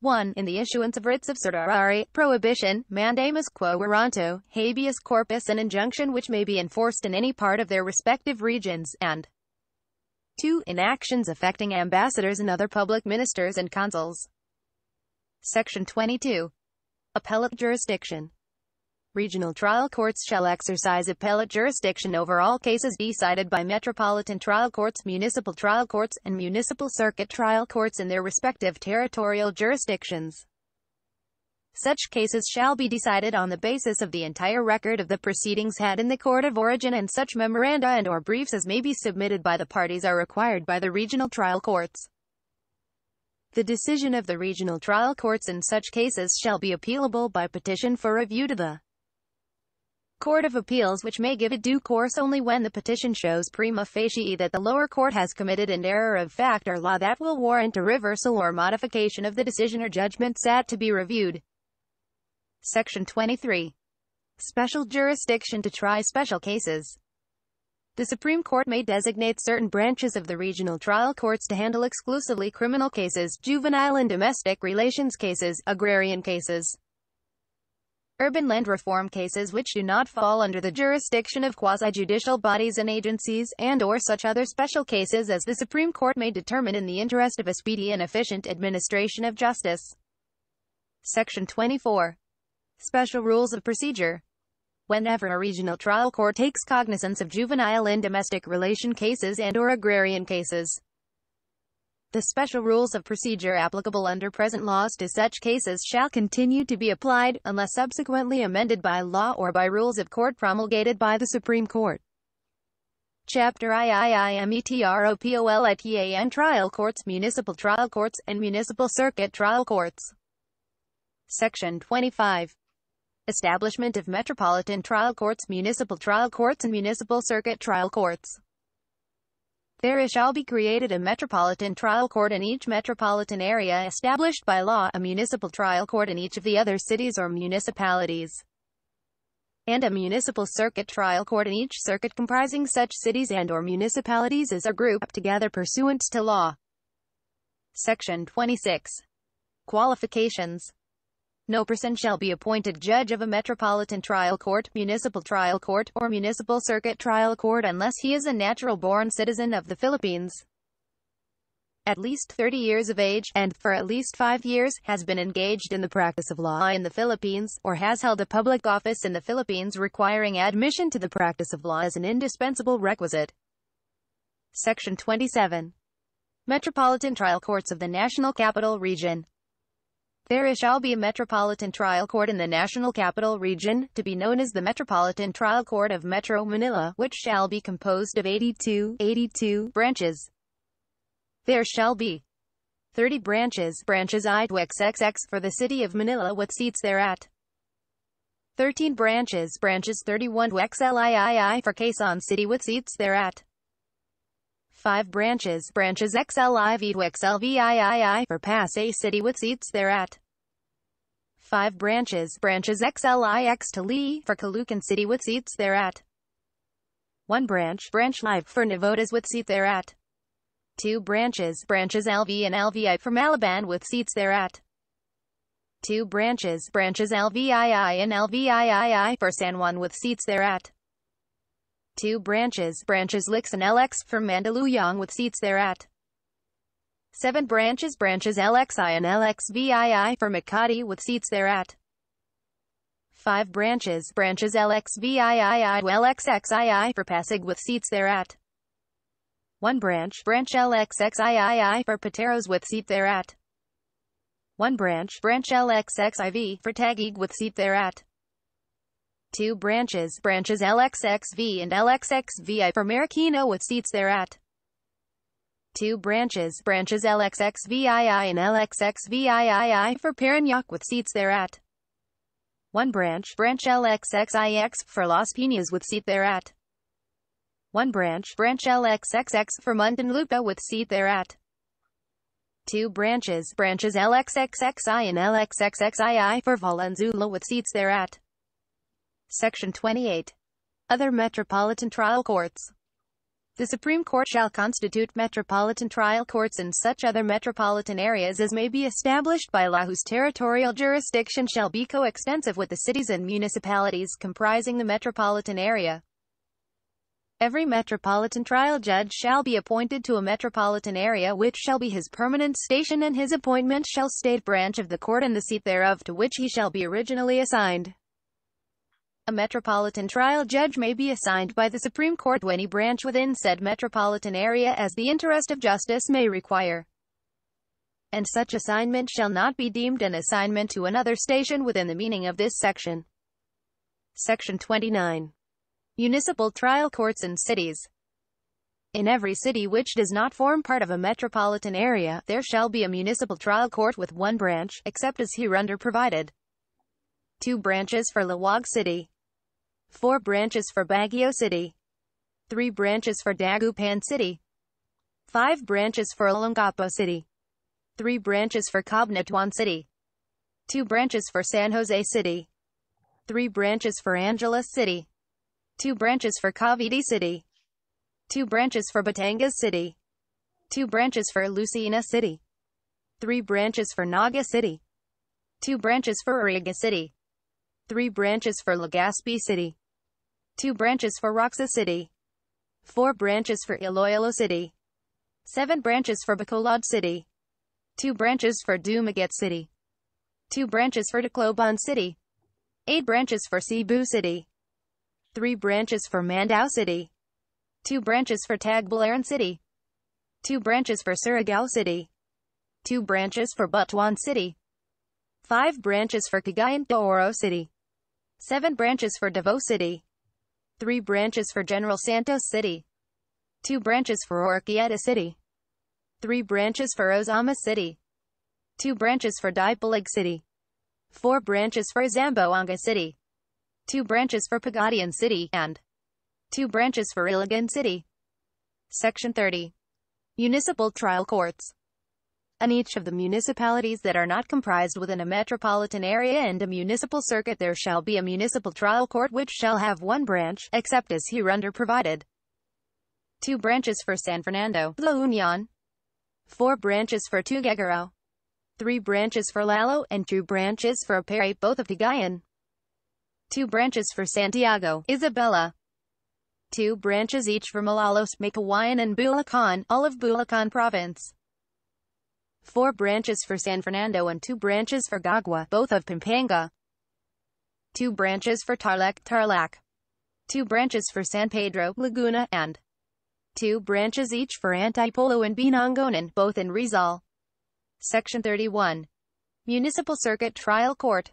1. In the issuance of writs of certiorari, prohibition, mandamus quo warranto, habeas corpus and injunction which may be enforced in any part of their respective regions, and 2. In actions affecting ambassadors and other public ministers and consuls. Section 22. Appellate jurisdiction Regional trial courts shall exercise appellate jurisdiction over all cases decided by metropolitan trial courts, municipal trial courts, and municipal circuit trial courts in their respective territorial jurisdictions. Such cases shall be decided on the basis of the entire record of the proceedings had in the court of origin and such memoranda and or briefs as may be submitted by the parties are required by the regional trial courts. The decision of the regional trial courts in such cases shall be appealable by petition for review to the Court of Appeals which may give it due course only when the petition shows prima facie that the lower court has committed an error of fact or law that will warrant a reversal or modification of the decision or judgment sat to be reviewed. Section 23. Special jurisdiction to try special cases. The Supreme Court may designate certain branches of the regional trial courts to handle exclusively criminal cases, juvenile and domestic relations cases, agrarian cases, Urban land reform cases which do not fall under the jurisdiction of quasi-judicial bodies and agencies, and or such other special cases as the Supreme Court may determine in the interest of a speedy and efficient administration of justice. Section 24. Special Rules of Procedure Whenever a regional trial court takes cognizance of juvenile and domestic relation cases and or agrarian cases, the special rules of procedure applicable under present laws to such cases shall continue to be applied, unless subsequently amended by law or by rules of court promulgated by the Supreme Court. Chapter IIIMETROPOLITAN Trial Courts Municipal Trial Courts, and Municipal Circuit Trial Courts. Section 25. Establishment of Metropolitan Trial Courts Municipal Trial Courts and Municipal Circuit Trial Courts. There shall be created a metropolitan trial court in each metropolitan area established by law, a municipal trial court in each of the other cities or municipalities, and a municipal circuit trial court in each circuit comprising such cities and or municipalities as are grouped together pursuant to law. Section 26. Qualifications no person shall be appointed judge of a metropolitan trial court, municipal trial court, or municipal circuit trial court unless he is a natural-born citizen of the Philippines at least 30 years of age, and, for at least five years, has been engaged in the practice of law in the Philippines, or has held a public office in the Philippines requiring admission to the practice of law as an indispensable requisite. Section 27. Metropolitan Trial Courts of the National Capital Region there shall be a Metropolitan Trial Court in the National Capital Region, to be known as the Metropolitan Trial Court of Metro Manila, which shall be composed of 82, 82 branches. There shall be 30 branches, branches IDWXXX for the City of Manila with seats thereat. 13 branches, branches 31 WXLIII for Quezon City with seats thereat. 5 branches branches XLIV to XLVIII for Pass A City with seats thereat. 5 branches branches XLIX to Lee for Caloocan City with seats thereat. 1 branch branch live for Navotas with seat thereat. 2 branches branches LV and LVI for Malaban with seats thereat. 2 branches branches LVII and LVIII for San Juan with seats thereat two branches branches Lix and LX from Mandaluyong with seats thereat. 7 branches branches LXI and LXVII for Makati with seats thereat. 5 branches branches LXVIII to LXXII for Pasig with seats thereat. 1 branch branch LXXIII for Pateros with seat thereat. 1 branch branch LXXIV for Taguig with seat thereat two branches branches LXXV and LXXVI for Marikino with seats thereat. Two branches branches LXXVII and LXXVIII for Parañaque with seats thereat. One branch branch LXXIX for Las Piñas with seat thereat. One branch branch LXXX for Muntinlupa with seat thereat two branches branches LXXXI and LXXXII for Valenzuela with seats thereat. Section 28. Other Metropolitan Trial Courts the Supreme Court shall constitute metropolitan trial courts in such other metropolitan areas as may be established by law whose territorial jurisdiction shall be coextensive with the cities and municipalities comprising the metropolitan area. Every metropolitan trial judge shall be appointed to a metropolitan area which shall be his permanent station and his appointment shall state branch of the court and the seat thereof to which he shall be originally assigned. A metropolitan trial judge may be assigned by the Supreme Court to any branch within said metropolitan area as the interest of justice may require. And such assignment shall not be deemed an assignment to another station within the meaning of this section. Section 29. Municipal Trial Courts in Cities in every city which does not form part of a metropolitan area, there shall be a municipal trial court with one branch, except as hereunder provided. Two branches for Lawag City. 4 branches for Baguio City, 3 branches for Dagupan City, 5 branches for Olongapo City, 3 branches for Cabnatuan City, 2 branches for San Jose City, 3 branches for Angeles City, 2 branches for Cavite City, 2 branches for Batangas City, 2 branches for Lucina City, 3 branches for Naga City, 2 branches for Ariga City, 3 branches for Legazpi City, 2 branches for Roxas City, 4 branches for Iloilo City, 7 branches for Bacolod City, 2 branches for Dumaguete City, 2 branches for Tacloban City, 8 branches for Cebu City, 3 branches for Mandao City, 2 branches for Tagbilaran City, 2 branches for Surigao City, 2 branches for Butuan City, 5 branches for Cagayan de Oro City. 7 branches for Davao City, 3 branches for General Santos City, 2 branches for Orquieta City, 3 branches for Ozama City, 2 branches for Dipalig City, 4 branches for Zamboanga City, 2 branches for Pagadian City, and 2 branches for Iligan City. Section 30. Municipal Trial Courts and each of the municipalities that are not comprised within a metropolitan area and a municipal circuit there shall be a municipal trial court which shall have one branch, except as hereunder provided. Two branches for San Fernando, La Union. Four branches for Tuguegaro. Three branches for Lalo, and two branches for Apere, both of Tigayan. Two branches for Santiago, Isabela. Two branches each for Malolos, Makawayan and Bulacan, all of Bulacan province four branches for San Fernando and two branches for Gagua, both of Pampanga, two branches for Tarlac, Tarlac, two branches for San Pedro, Laguna, and two branches each for Antipolo and Binangonan, both in Rizal. Section 31. Municipal Circuit Trial Court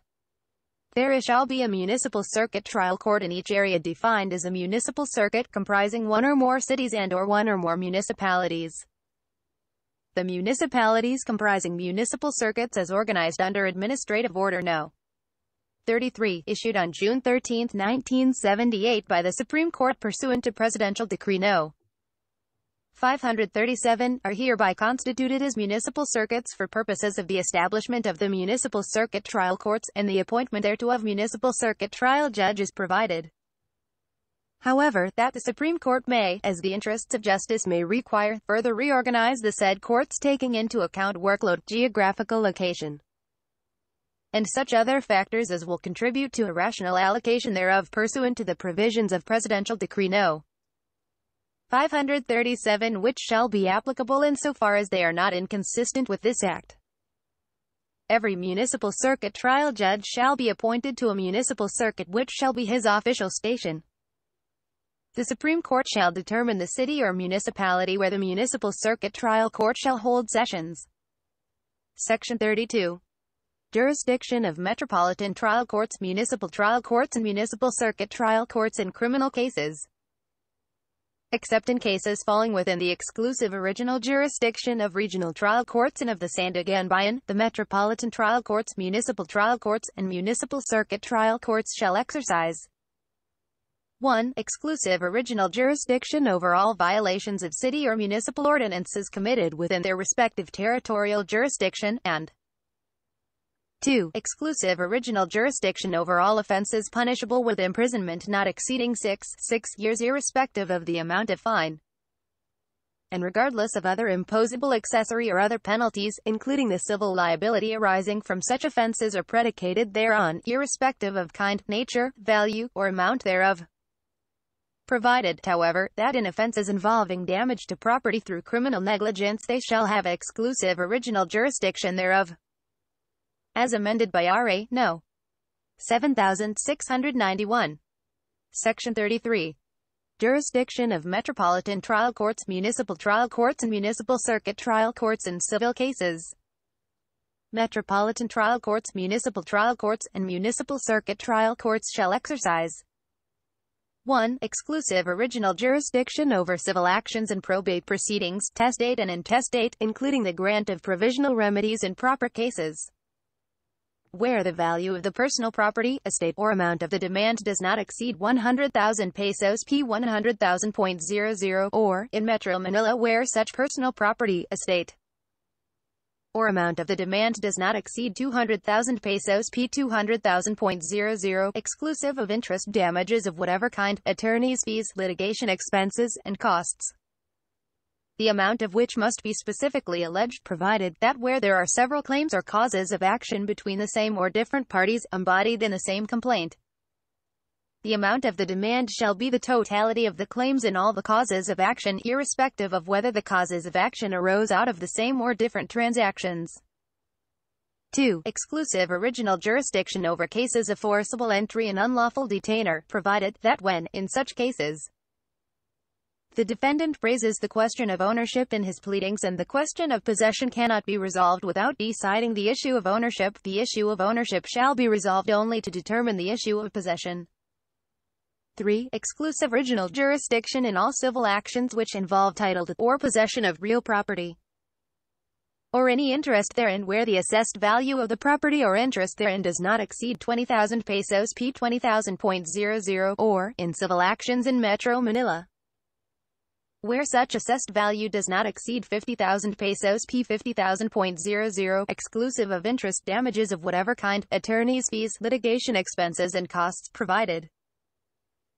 there shall be a municipal circuit trial court in each area defined as a municipal circuit comprising one or more cities and or one or more municipalities. The municipalities comprising municipal circuits as organized under Administrative Order No. 33, issued on June 13, 1978 by the Supreme Court pursuant to Presidential Decree No. 537, are hereby constituted as municipal circuits for purposes of the establishment of the municipal circuit trial courts, and the appointment thereto of municipal circuit trial judges provided. However, that the Supreme Court may, as the interests of justice may require, further reorganize the said courts taking into account workload, geographical location, and such other factors as will contribute to a rational allocation thereof pursuant to the provisions of Presidential Decree No. 537 which shall be applicable insofar as they are not inconsistent with this Act. Every municipal circuit trial judge shall be appointed to a municipal circuit which shall be his official station. The Supreme Court shall determine the city or municipality where the municipal circuit trial court shall hold sessions. Section 32. Jurisdiction of metropolitan trial courts, municipal trial courts and municipal circuit trial courts in criminal cases. Except in cases falling within the exclusive original jurisdiction of regional trial courts and of the Sandigan the metropolitan trial courts, municipal trial courts, and municipal circuit trial courts shall exercise 1. Exclusive original jurisdiction over all violations of city or municipal ordinances committed within their respective territorial jurisdiction, and 2. Exclusive original jurisdiction over all offenses punishable with imprisonment not exceeding 6, 6 years irrespective of the amount of fine and regardless of other imposable accessory or other penalties, including the civil liability arising from such offenses or predicated thereon, irrespective of kind, nature, value, or amount thereof provided, however, that in offenses involving damage to property through criminal negligence they shall have exclusive original jurisdiction thereof. As amended by R.A. No. 7691. Section 33. Jurisdiction of Metropolitan Trial Courts Municipal Trial Courts and Municipal Circuit Trial Courts in Civil Cases Metropolitan Trial Courts Municipal Trial Courts and Municipal Circuit Trial Courts shall exercise 1. Exclusive original jurisdiction over civil actions and probate proceedings, testate and intestate, including the grant of provisional remedies in proper cases where the value of the personal property, estate or amount of the demand does not exceed 100,000 pesos p 100,000.00 or, in Metro Manila where such personal property, estate or amount of the demand does not exceed 200,000 pesos p 200,000.00, exclusive of interest damages of whatever kind, attorney's fees, litigation expenses, and costs the amount of which must be specifically alleged provided that where there are several claims or causes of action between the same or different parties, embodied in the same complaint, the amount of the demand shall be the totality of the claims in all the causes of action, irrespective of whether the causes of action arose out of the same or different transactions. 2. Exclusive original jurisdiction over cases of forcible entry and unlawful detainer, provided that when, in such cases, the defendant raises the question of ownership in his pleadings and the question of possession cannot be resolved without deciding the issue of ownership. The issue of ownership shall be resolved only to determine the issue of possession. 3. Exclusive original jurisdiction in all civil actions which involve title to or possession of real property or any interest therein where the assessed value of the property or interest therein does not exceed 20,000 pesos p 20,000.00 or, in civil actions in Metro Manila, where such assessed value does not exceed 50,000 pesos p 50,000.00 exclusive of interest damages of whatever kind, attorney's fees, litigation expenses and costs provided.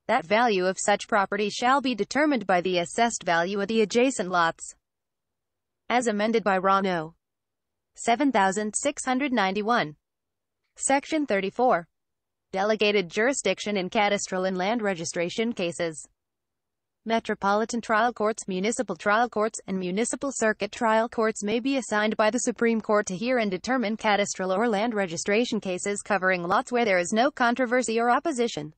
That value of such property shall be determined by the assessed value of the adjacent lots. As amended by Rano, 7691. Section 34. Delegated jurisdiction in cadastral and land registration cases. Metropolitan trial courts, municipal trial courts, and municipal circuit trial courts may be assigned by the Supreme Court to hear and determine cadastral or land registration cases covering lots where there is no controversy or opposition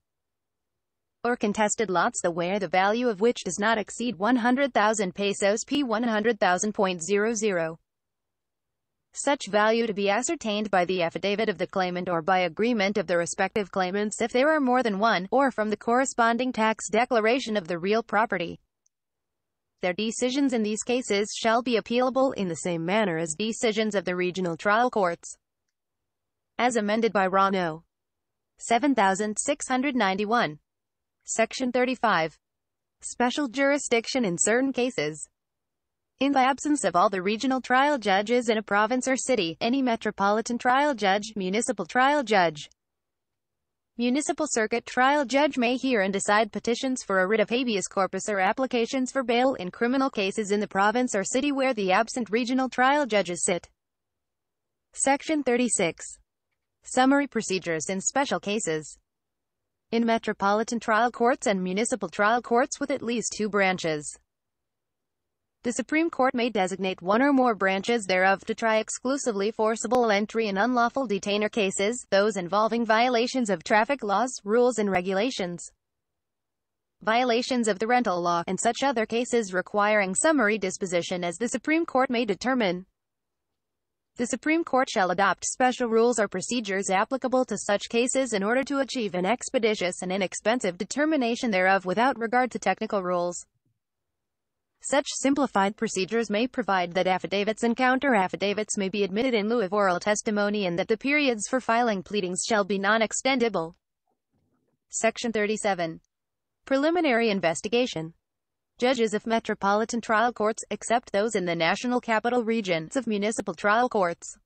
or contested lots the where the value of which does not exceed 100,000 pesos p 100,000.00. Such value to be ascertained by the affidavit of the claimant or by agreement of the respective claimants if there are more than one, or from the corresponding tax declaration of the real property. Their decisions in these cases shall be appealable in the same manner as decisions of the regional trial courts. As amended by Rono. 7691. Section 35. Special jurisdiction in certain cases. In the absence of all the regional trial judges in a province or city, any metropolitan trial judge, municipal trial judge, municipal circuit trial judge may hear and decide petitions for a writ of habeas corpus or applications for bail in criminal cases in the province or city where the absent regional trial judges sit. Section 36. Summary procedures in special cases in metropolitan trial courts and municipal trial courts with at least two branches. The Supreme Court may designate one or more branches thereof to try exclusively forcible entry and unlawful detainer cases, those involving violations of traffic laws, rules and regulations, violations of the rental law, and such other cases requiring summary disposition as the Supreme Court may determine. The Supreme Court shall adopt special rules or procedures applicable to such cases in order to achieve an expeditious and inexpensive determination thereof without regard to technical rules. Such simplified procedures may provide that affidavits and counter-affidavits may be admitted in lieu of oral testimony and that the periods for filing pleadings shall be non-extendable. Section 37. Preliminary Investigation Judges of metropolitan trial courts, except those in the National Capital Regions of municipal trial courts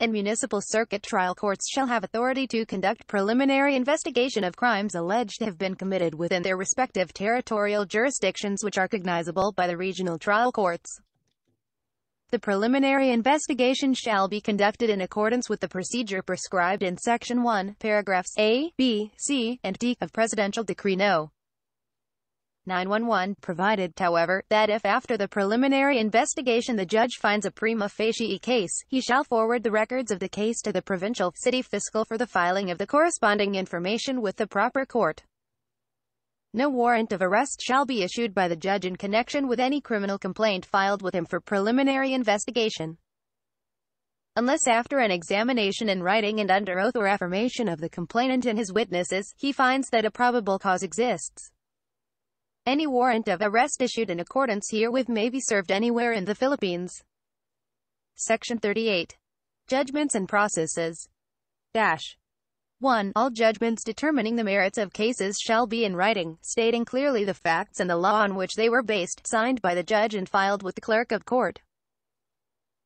and municipal circuit trial courts shall have authority to conduct preliminary investigation of crimes alleged to have been committed within their respective territorial jurisdictions which are cognizable by the regional trial courts. The preliminary investigation shall be conducted in accordance with the procedure prescribed in Section 1, paragraphs A, B, C, and D of Presidential Decree No. 911, provided, however, that if after the preliminary investigation the judge finds a prima facie case, he shall forward the records of the case to the provincial city fiscal for the filing of the corresponding information with the proper court. No warrant of arrest shall be issued by the judge in connection with any criminal complaint filed with him for preliminary investigation unless after an examination in writing and under oath or affirmation of the complainant and his witnesses, he finds that a probable cause exists. Any warrant of arrest issued in accordance herewith may be served anywhere in the Philippines. Section 38. Judgments and Processes. Dash. 1. All judgments determining the merits of cases shall be in writing, stating clearly the facts and the law on which they were based, signed by the judge and filed with the clerk of court.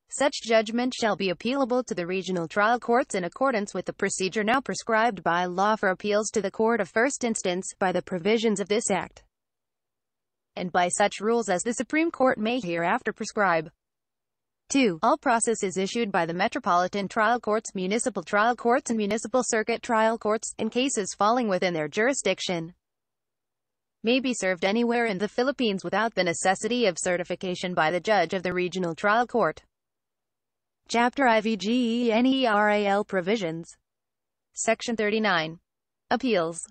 Such judgment shall be appealable to the regional trial courts in accordance with the procedure now prescribed by law for appeals to the court of first instance, by the provisions of this Act and by such rules as the Supreme Court may hereafter prescribe. 2. All processes issued by the Metropolitan Trial Courts, Municipal Trial Courts and Municipal Circuit Trial Courts, in cases falling within their jurisdiction, may be served anywhere in the Philippines without the necessity of certification by the judge of the regional trial court. Chapter IVGENERAL Provisions Section 39. Appeals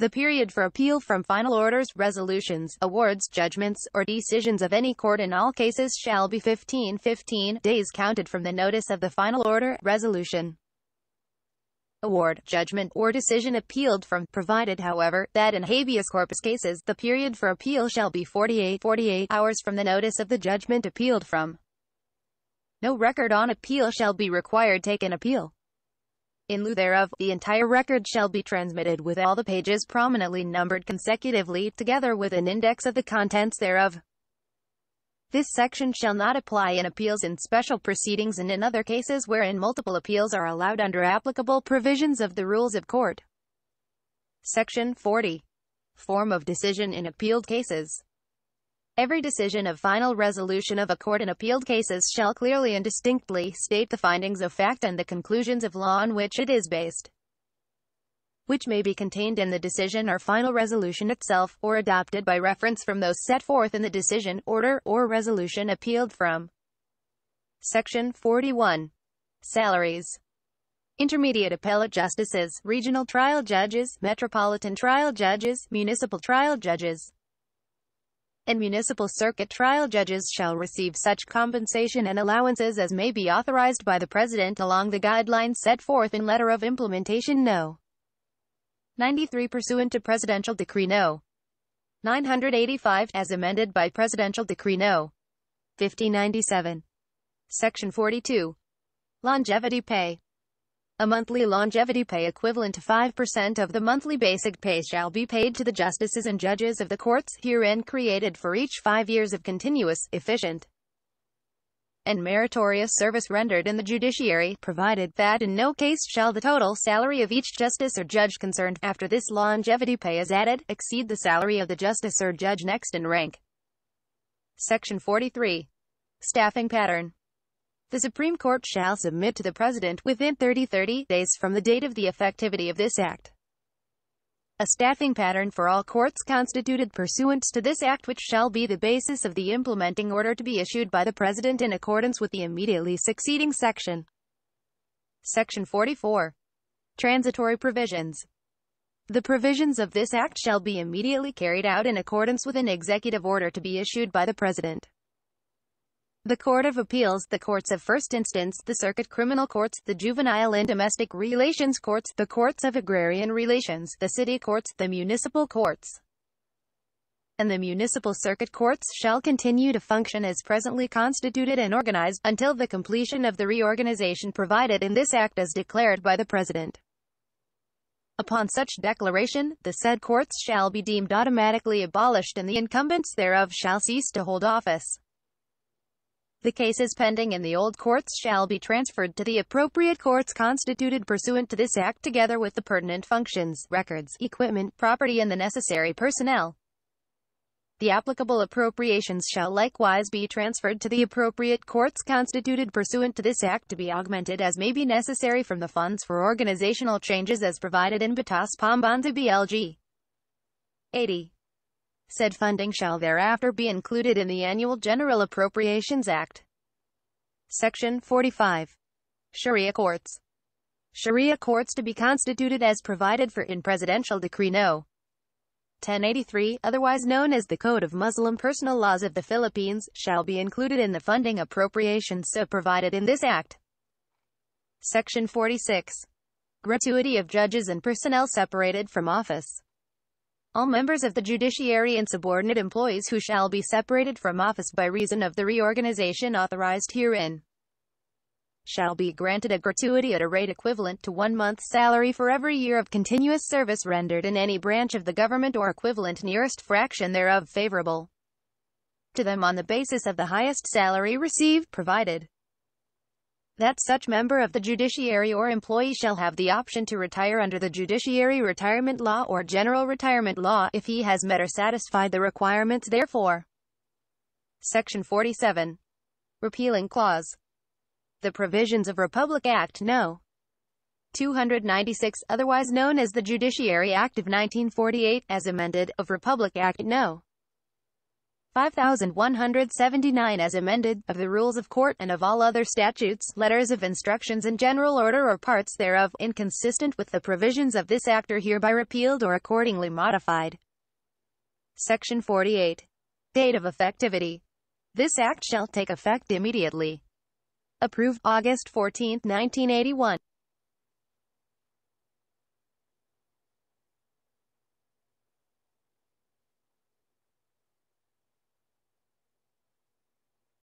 the period for appeal from final orders, resolutions, awards, judgments, or decisions of any court in all cases shall be 15 15 days counted from the notice of the final order, resolution, award, judgment, or decision appealed from, provided, however, that in habeas corpus cases the period for appeal shall be 48, 48 hours from the notice of the judgment appealed from. No record on appeal shall be required take an appeal. In lieu thereof, the entire record shall be transmitted with all the pages prominently numbered consecutively, together with an index of the contents thereof. This section shall not apply in appeals in special proceedings and in other cases wherein multiple appeals are allowed under applicable provisions of the Rules of Court. Section 40. Form of decision in appealed cases. Every decision of final resolution of a court in appealed cases shall clearly and distinctly state the findings of fact and the conclusions of law on which it is based, which may be contained in the decision or final resolution itself, or adopted by reference from those set forth in the decision, order, or resolution appealed from. Section 41. Salaries. Intermediate appellate justices, regional trial judges, metropolitan trial judges, municipal trial judges, and municipal circuit trial judges shall receive such compensation and allowances as may be authorized by the President along the guidelines set forth in Letter of Implementation No. 93 pursuant to Presidential Decree No. 985, as amended by Presidential Decree No. 1597. Section 42. Longevity Pay a monthly longevity pay equivalent to 5% of the monthly basic pay shall be paid to the justices and judges of the courts herein created for each five years of continuous, efficient, and meritorious service rendered in the judiciary, provided that in no case shall the total salary of each justice or judge concerned, after this longevity pay is added, exceed the salary of the justice or judge next in rank. Section 43. Staffing Pattern the Supreme Court shall submit to the President, within 30 30 days from the date of the effectivity of this Act, a staffing pattern for all courts constituted pursuant to this Act which shall be the basis of the implementing order to be issued by the President in accordance with the immediately succeeding section. Section 44. Transitory Provisions The provisions of this Act shall be immediately carried out in accordance with an executive order to be issued by the President. The Court of Appeals, the Courts of First Instance, the Circuit Criminal Courts, the Juvenile and Domestic Relations Courts, the Courts of Agrarian Relations, the City Courts, the Municipal Courts, and the Municipal Circuit Courts shall continue to function as presently constituted and organized, until the completion of the reorganization provided in this Act as declared by the President. Upon such declaration, the said courts shall be deemed automatically abolished and the incumbents thereof shall cease to hold office. The cases pending in the old courts shall be transferred to the appropriate courts constituted pursuant to this Act together with the pertinent functions, records, equipment, property and the necessary personnel. The applicable appropriations shall likewise be transferred to the appropriate courts constituted pursuant to this Act to be augmented as may be necessary from the funds for organizational changes as provided in Batas to BLG 80 said funding shall thereafter be included in the annual General Appropriations Act. Section 45. Sharia Courts Sharia courts to be constituted as provided for in Presidential Decree No. 1083, otherwise known as the Code of Muslim Personal Laws of the Philippines, shall be included in the funding appropriations so provided in this Act. Section 46. Gratuity of judges and personnel separated from office all members of the judiciary and subordinate employees who shall be separated from office by reason of the reorganization authorized herein shall be granted a gratuity at a rate equivalent to one month's salary for every year of continuous service rendered in any branch of the government or equivalent nearest fraction thereof favorable to them on the basis of the highest salary received provided that such member of the judiciary or employee shall have the option to retire under the judiciary retirement law or general retirement law if he has met or satisfied the requirements therefore. Section 47. Repealing Clause. The provisions of Republic Act No. 296, otherwise known as the Judiciary Act of 1948, as amended, of Republic Act No. 5179 as amended, of the rules of court and of all other statutes, letters of instructions in general order or parts thereof, inconsistent with the provisions of this act are hereby repealed or accordingly modified. Section 48. Date of Effectivity. This act shall take effect immediately. Approved August 14, 1981.